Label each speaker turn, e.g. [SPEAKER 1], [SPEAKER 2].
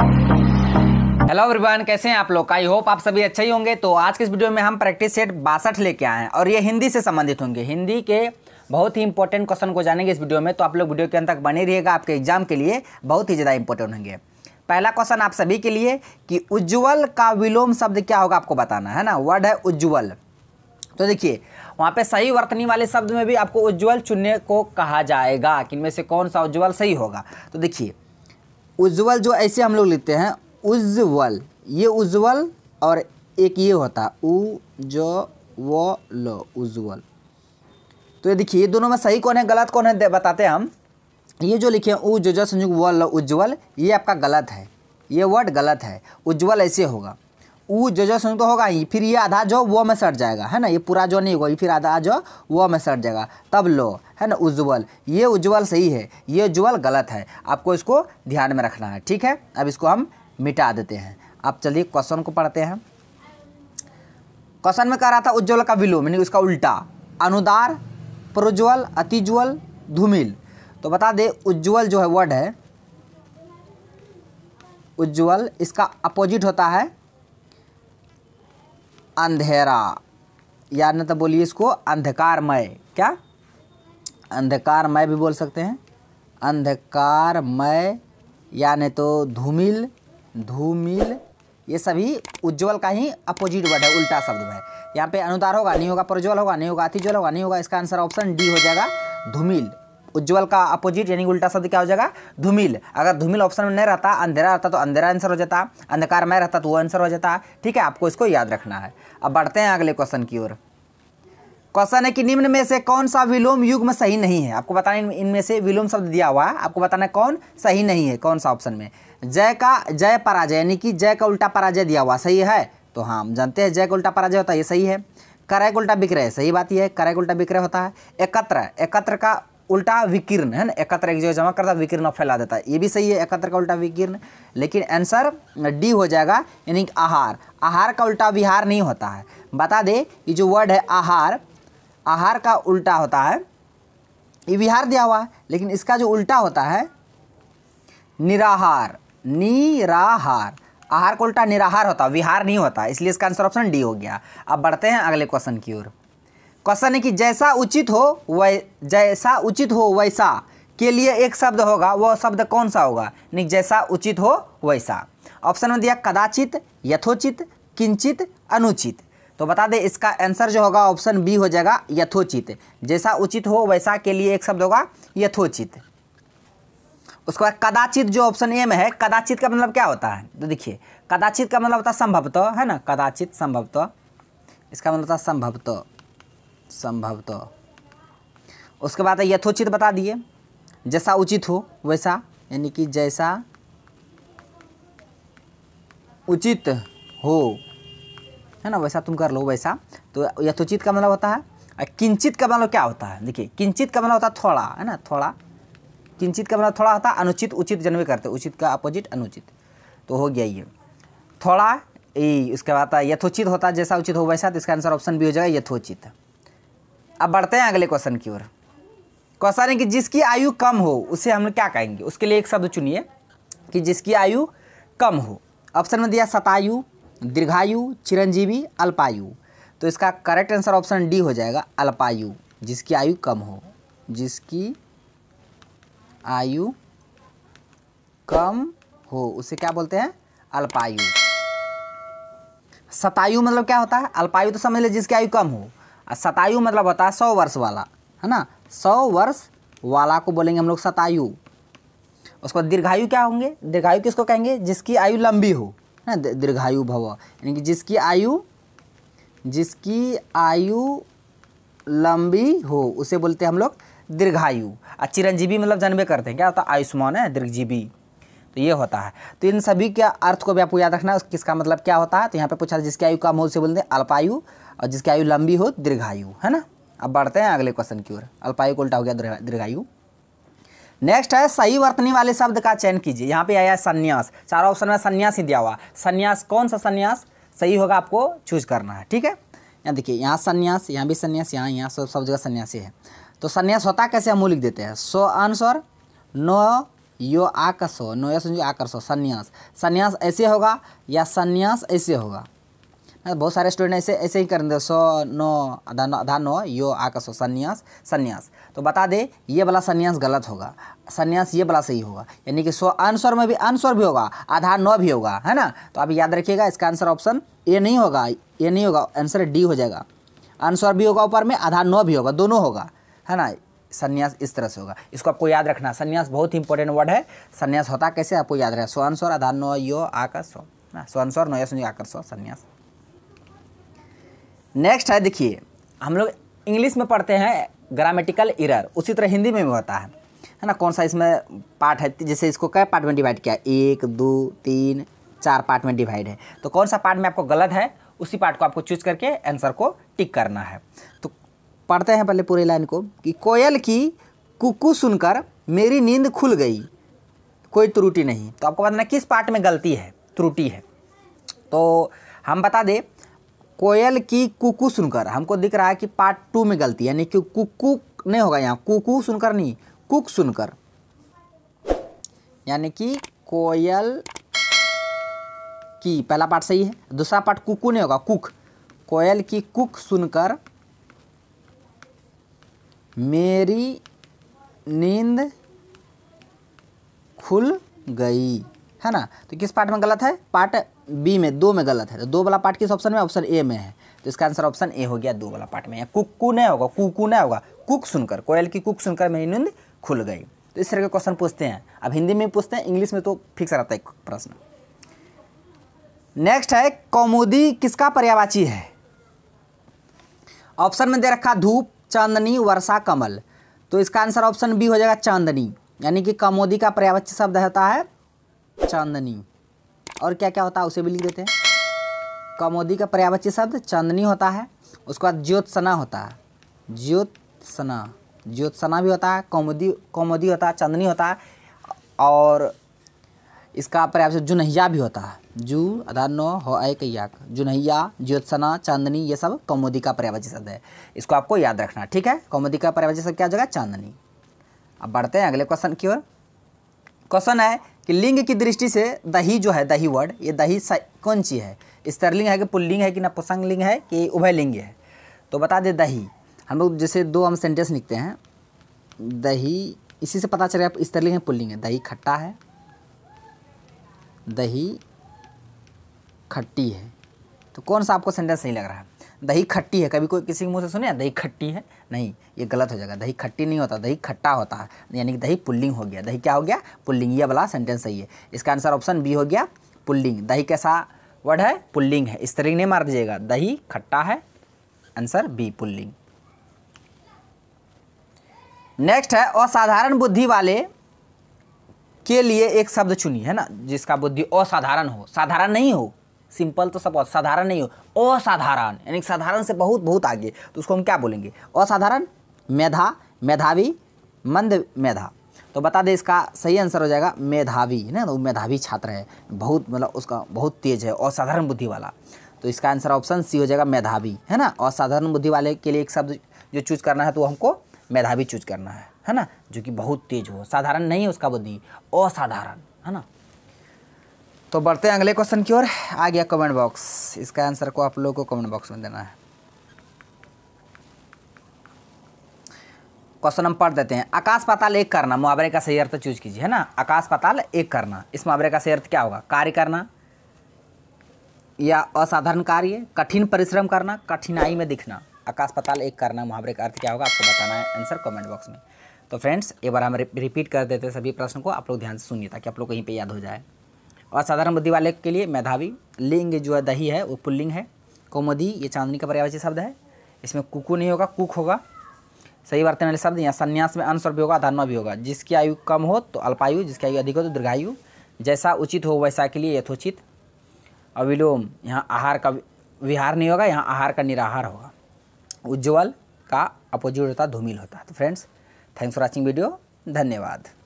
[SPEAKER 1] hello everyone कैसे हैं आप लोग आई होप आप सभी अच्छे ही होंगे तो आज के इस वीडियो में हम प्रैक्टिस सेट बासठ लेके आए हैं और ये हिंदी से संबंधित होंगे हिंदी के बहुत ही इंपॉर्टेंट क्वेश्चन को जानेंगे इस वीडियो में तो आप लोग वीडियो के अंत तक बने रहिएगा आपके एग्जाम के लिए बहुत ही ज़्यादा इंपॉर्टेंट होंगे पहला क्वेश्चन आप सभी के लिए कि उज्ज्वल का विलोम शब्द क्या होगा आपको बताना है ना वर्ड है उज्ज्वल तो देखिए वहाँ पे सही वर्तनी वाले शब्द में भी आपको उज्ज्वल चुनने को कहा जाएगा कि इनमें से कौन सा उज्ज्वल सही होगा तो देखिए उज्ज्वल जो ऐसे हम लोग लिखते हैं उज्ज्वल ये उज्ज्वल और एक ये होता है उ जो व लो उज्ज्वल तो ये देखिए ये दोनों में सही कौन है गलत कौन है बताते हैं हम ये जो लिखे उ जो जो संयुक्त व ल उज्ज्वल ये आपका गलत है ये वर्ड गलत है उज्ज्वल ऐसे होगा उ जो जो संयुक्त तो होगा ही फिर ये आधा जो वो में सट जाएगा है ना ये पूरा जो नहीं होगा ये फिर आधा जो वो में सट जाएगा तब लो है ना उज्ज्वल ये उज्ज्वल सही है ये उज्ज्वल गलत है आपको इसको ध्यान में रखना है ठीक है अब इसको हम मिटा देते हैं अब चलिए क्वेश्चन को पढ़ते हैं क्वेश्चन में कह रहा था उज्ज्वल का विलोम यानी उसका उल्टा अनुदार प्रोज्वल अतिज्वल धूमिल तो बता दे उज्ज्वल जो है वर्ड है उज्ज्वल इसका अपोजिट होता है अंधेरा या न तो बोलिए इसको अंधकारमय क्या अंधकार मय भी बोल सकते हैं अंधकार मय यानी तो धूमिल धूमिल ये सभी उज्ज्वल का ही अपोजिट वर्ड है उल्टा शब्द है यहाँ पे अनुदार होगा नहीं होगा प्रज्वल होगा नहीं होगा अतिज्वल होगा नहीं होगा इसका आंसर ऑप्शन डी हो जाएगा धूमिल उज्ज्वल का अपोजिट यानी उल्टा शब्द क्या हो जाएगा धूमिल अगर धूमिल ऑप्शन में नहीं रहता अंधेरा रहता तो अंधेरा आंसर हो जाता अंधकार में रहता तो वो आंसर हो जाता ठीक है आपको इसको याद रखना है अब बढ़ते हैं अगले क्वेश्चन की ओर क्वेश्चन है कि निम्न में से कौन सा विलोम युग्म सही नहीं है आपको बताना इनमें से विलोम शब्द दिया हुआ है आपको बताना कौन सही नहीं है कौन सा ऑप्शन में जय का जय पराजय यानी कि जय का उल्टा पराजय दिया हुआ सही है तो हाँ हम जानते हैं जय का उल्टा पराजय होता है ये सही है करय उल्टा विक्रय सही बात यह है करय उल्टा विक्रय होता है एकत्र एकत्र का उल्टा विकीर्ण है ना एकत्र एक जगह जमा करता है विकीर्ण फैला देता है ये भी सही है एकत्र का उल्टा विकीर्ण लेकिन आंसर डी हो जाएगा यानी आहार आहार का उल्टा विहार नहीं होता है बता दे ये जो वर्ड है आहार आहार का उल्टा होता है ये विहार दिया हुआ है लेकिन इसका जो उल्टा होता है निराहार निराहार आहार का उल्टा निराहार होता विहार नहीं होता इसलिए इसका आंसर ऑप्शन डी हो गया अब बढ़ते हैं अगले क्वेश्चन की ओर क्वेश्चन है कि जैसा उचित हो वै जैसा उचित हो वैसा के लिए एक शब्द होगा वह शब्द कौन सा होगा नहीं जैसा उचित हो वैसा ऑप्शन में दिया कदाचित यथोचित किंचित अनुचित तो बता दें इसका आंसर जो होगा ऑप्शन बी हो जाएगा यथोचित जैसा उचित हो वैसा के लिए एक शब्द होगा यथोचित उसके बाद कदाचित जो ऑप्शन ए में है कदाचित का मतलब क्या होता है तो देखिए कदाचित का मतलब होता है संभवतः है ना कदाचित संभवतः इसका मतलब होता है संभवतः संभवतः उसके बाद यथोचित बता दिए जैसा उचित हो वैसा यानी कि जैसा उचित हो है ना वैसा तुम कर लो वैसा तो यथोचित का मतलब होता है किंचित का मतलब क्या होता है देखिए किंचित का मतलब होता है थोड़ा है ना थोड़ा किंचित का मतलब थोड़ा होता है अनुचित उचित जन्मे करते उचित का अपोजिट अनुचित तो हो गया ये थोड़ा ये उसके बाद यथोचित होता जैसा उचित हो वैसा तो इसका आंसर ऑप्शन भी हो जाएगा यथोचित अब बढ़ते हैं अगले क्वेश्चन की ओर क्वेश्चन है कि जिसकी आयु कम हो उसे हम क्या कहेंगे उसके लिए एक शब्द चुनिए कि जिसकी आयु कम हो ऑप्शन में दिया सतायु दीर्घायु चिरंजीवी अल्पायु तो इसका करेक्ट आंसर ऑप्शन डी हो जाएगा अल्पायु जिसकी आयु कम हो जिसकी आयु कम हो उसे क्या बोलते हैं अल्पायु सतायु मतलब क्या होता है अल्पायु तो समझ ले जिसकी आयु कम हो और सतायु मतलब होता है सौ वर्ष वाला है ना सौ वर्ष वाला को बोलेंगे हम लोग सतायु उसके बाद दीर्घायु क्या होंगे दीर्घायु किसको कहेंगे जिसकी आयु लंबी हो है ना दीर्घायु भव यानी कि जिसकी आयु जिसकी आयु लंबी हो उसे बोलते हैं हम लोग दीर्घायु और चिरंजीवी मतलब जन्मे करते हैं क्या होता है आयुष्मान है दीर्घजीवी तो ये होता है तो इन सभी के अर्थ को भी आपको याद रखना है किसका मतलब क्या होता है तो यहाँ पे पूछा जिसकी आयु कम हो उसे बोलते हैं अल्पायु और जिसकी आयु लंबी हो दीर्घायु है ना अब बढ़ते हैं अगले क्वेश्चन की ओर अल्पायु को उल्टा हो गया दीर्घायु नेक्स्ट है सही वर्तनी वाले शब्द का चयन कीजिए यहाँ पे आया है संन्यास चारों ऑप्शन में संन्यास ही दिया हुआ संन्यास कौन सा संन्यास सही होगा आपको चूज करना है ठीक है यहाँ देखिए यहाँ संन्यास यहाँ भी संन्यास यहाँ यहाँ सब सब जगह सन्यासी है तो संन्यास होता कैसे हम लिख देते हैं सो आंसर नो यो आकर्षो नो यो आकर्षो संन्यास संन्यास ऐसे होगा या संन्यास ऐसे होगा बहुत सारे स्टूडेंट ऐसे ऐसे ही करेंगे सो नो आधा नो यो सो संन्यास संन्यास तो बता दे ये वाला संन्यास गलत होगा संन्यास ये वाला सही होगा यानी कि सो आंसर में भी आंसर भी होगा आधा नौ भी होगा है ना तो आप याद रखिएगा इसका आंसर ऑप्शन ए नहीं होगा ए नहीं होगा आंसर डी हो जाएगा आंसर भी होगा ऊपर में आधा नौ भी होगा दोनों होगा है ना संन्यास इस तरह से होगा इसको आपको याद रखना संन्यास बहुत ही इंपॉर्टेंट वर्ड है संन्यास होता कैसे आपको याद रहे सो आंसर आधा नौ यो आकर सो ना सो आंसर नौ यो आकर सो संन्यास नेक्स्ट है देखिए हम लोग इंग्लिश में पढ़ते हैं ग्रामेटिकल इरर उसी तरह हिंदी में भी होता है है ना कौन सा इसमें पार्ट है जैसे इसको क्या पार्ट में डिवाइड किया एक दो तीन चार पार्ट में डिवाइड है तो कौन सा पार्ट में आपको गलत है उसी पार्ट को आपको चूज करके आंसर को टिक करना है तो पढ़ते हैं पहले पूरी लाइन को कि कोयल की कुकू सुनकर मेरी नींद खुल गई कोई त्रुटि नहीं तो आपको बताना किस पार्ट में गलती है त्रुटि है तो हम बता दें कोयल की कुकू सुनकर हमको दिख रहा है कि पार्ट टू में गलती यानी कि कुकू नहीं होगा यहाँ कुकू सुनकर नहीं कुक सुनकर यानी कि कोयल की पहला पार्ट सही है दूसरा पार्ट कुकू नहीं होगा कुक कोयल की कुक सुनकर मेरी नींद खुल गई है ना तो किस पार्ट में गलत है पार्ट बी में दो में गलत है तो दो वाला पार्ट किस ऑप्शन में ऑप्शन ए में है तो इसका आंसर ऑप्शन ए हो गया दो वाला पार्ट में या कुकू नहीं होगा कुकू नहीं होगा कुक सुनकर कोयल की कुक सुनकर मेरी नींद खुल गई तो इस तरह के क्वेश्चन पूछते हैं अब हिंदी में पूछते हैं इंग्लिश में तो फिक्स रहता है प्रश्न नेक्स्ट है कौमुदी किसका पर्यावाची है ऑप्शन में दे रखा धूप चांदनी वर्षा कमल तो इसका आंसर ऑप्शन बी हो जाएगा चांदनी यानी कि कमोदी का पर्यावाची शब्द होता है चांदनी और क्या क्या होता है उसे भी लिख देते हैं कमोदी का पर्यावची शब्द चांदनी होता है उसके बाद ज्योत्सना होता है ज्योत्सना ज्योत्सना भी होता है कौमोदी कौमोदी होता है चांदनी होता है और इसका पर्यावरण जुनहिया भी होता है जू आधार नो हो आय कैयाक जुनहिया ज्योत्सना चांदनी ये सब कौमोदी का पर्यावची शब्द है इसको आपको याद रखना ठीक है कौमोदी का पर्यावची शब्द क्या हो जाएगा चांदनी अब बढ़ते हैं अगले क्वेश्चन की ओर क्वेश्चन है कि लिंग की दृष्टि से दही जो है दही वर्ड ये दही कौन सी है स्तरलिंग है कि पुल्लिंग है कि नपुसंग लिंग है कि उभयलिंग है तो बता दे दही हम लोग जैसे दो हम सेंटेंस लिखते हैं दही इसी से पता चले आप स्तरलिंग है पुल्लिंग है दही खट्टा है दही खट्टी है तो कौन सा आपको सेंटेंस नहीं लग रहा है दही खट्टी है कभी कोई किसी के मुँह से सुने दही खट्टी है नहीं ये गलत हो जाएगा दही खट्टी नहीं होता दही खट्टा होता है यानी कि दही पुल्लिंग हो गया दही क्या हो गया पुल्लिंग ये वाला सेंटेंस सही है इसका आंसर ऑप्शन बी हो गया पुल्लिंग दही कैसा वर्ड है पुल्लिंग है इस तरीके नहीं मार दीजिएगा दही खट्टा है आंसर बी पुल्लिंग नेक्स्ट है असाधारण बुद्धि वाले के लिए एक शब्द चुनिए है ना जिसका बुद्धि असाधारण हो साधारण नहीं हो सिंपल तो सब साधारण नहीं हो असाधारण यानी साधारण से बहुत बहुत आगे तो उसको हम क्या बोलेंगे असाधारण मेधा मेधावी मंद मेधा तो बता दें इसका सही आंसर हो जाएगा मेधावी है ना तो वो मेधावी छात्र है बहुत मतलब उसका बहुत तेज है असाधारण बुद्धि वाला तो इसका आंसर ऑप्शन सी हो जाएगा मेधावी है ना असाधारण बुद्धि वाले के लिए एक शब्द जो चूज करना है तो हमको मेधावी चूज करना है है ना जो कि बहुत तेज हो साधारण नहीं है उसका बुद्धि असाधारण है ना तो बढ़ते हैं अगले क्वेश्चन की ओर आ गया कमेंट बॉक्स इसका आंसर को आप लोगों को कमेंट बॉक्स में देना है क्वेश्चन हम पढ़ देते हैं आकाश पाताल एक करना मुहावरे का सही अर्थ चूज कीजिए है ना आकाश पाताल एक करना इस मुहावरे का सही अर्थ क्या होगा कार्य करना या असाधारण कार्य कठिन परिश्रम करना कठिनाई में दिखना आकाश पाताल एक करना मुहावरे का अर्थ क्या होगा आपको बताना है आंसर कमेंट बॉक्स में तो फ्रेंड्स एक बार हम रिपीट कर देते हैं सभी प्रश्न को आप लोग ध्यान से सुनिए ताकि आप लोग कहीं पर याद हो जाए और साधारण बुद्धि वाले के लिए मेधावी लिंग जो है दही है वो पुल्लिंग है कौमुदी ये चांदनी का पर्यावरण शब्द है इसमें कुकू नहीं होगा कुक होगा सही वर्तन वाले शब्द यहाँ संन्यास में अंश भी होगा धर्म भी होगा जिसकी आयु कम हो तो अल्पायु जिसकी आयु अधिक हो तो दीर्घायु जैसा उचित हो वैसा के लिए यथोचित अविलोम यहाँ आहार का विहार नहीं होगा यहाँ आहार का निराहार होगा उज्ज्वल का अपोजिट होता धूमिल होता तो friends thanks for watching video धन्यवाद